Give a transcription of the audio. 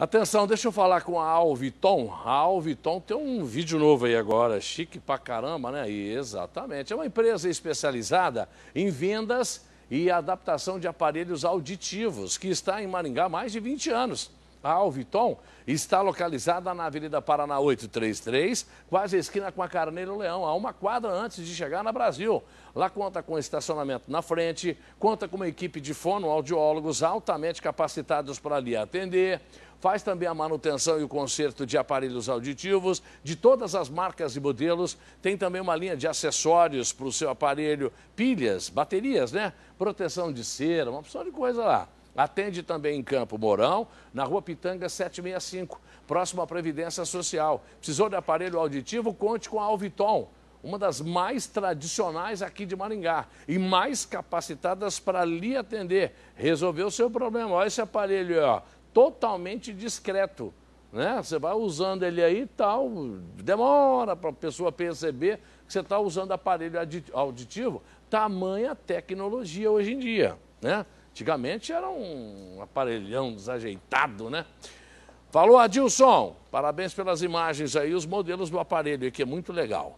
Atenção, deixa eu falar com a Alviton. A Alviton tem um vídeo novo aí agora, chique pra caramba, né? E exatamente. É uma empresa especializada em vendas e adaptação de aparelhos auditivos, que está em Maringá há mais de 20 anos. A Alviton está localizada na Avenida Paraná 833, quase esquina com a Carneiro Leão, a uma quadra antes de chegar na Brasil. Lá conta com estacionamento na frente, conta com uma equipe de fonoaudiólogos altamente capacitados para lhe atender faz também a manutenção e o conserto de aparelhos auditivos de todas as marcas e modelos. Tem também uma linha de acessórios para o seu aparelho, pilhas, baterias, né? Proteção de cera, uma opção de coisa lá. Atende também em Campo Mourão, na rua Pitanga 765, próximo à Previdência Social. Precisou de aparelho auditivo? Conte com a Alviton, uma das mais tradicionais aqui de Maringá e mais capacitadas para lhe atender. Resolver o seu problema. Olha esse aparelho, ó, totalmente discreto. Né? Você vai usando ele aí e tal, demora para a pessoa perceber que você está usando aparelho auditivo, tamanha tecnologia hoje em dia. Né? Antigamente era um aparelhão desajeitado, né? Falou Adilson, parabéns pelas imagens aí, os modelos do aparelho, que é muito legal.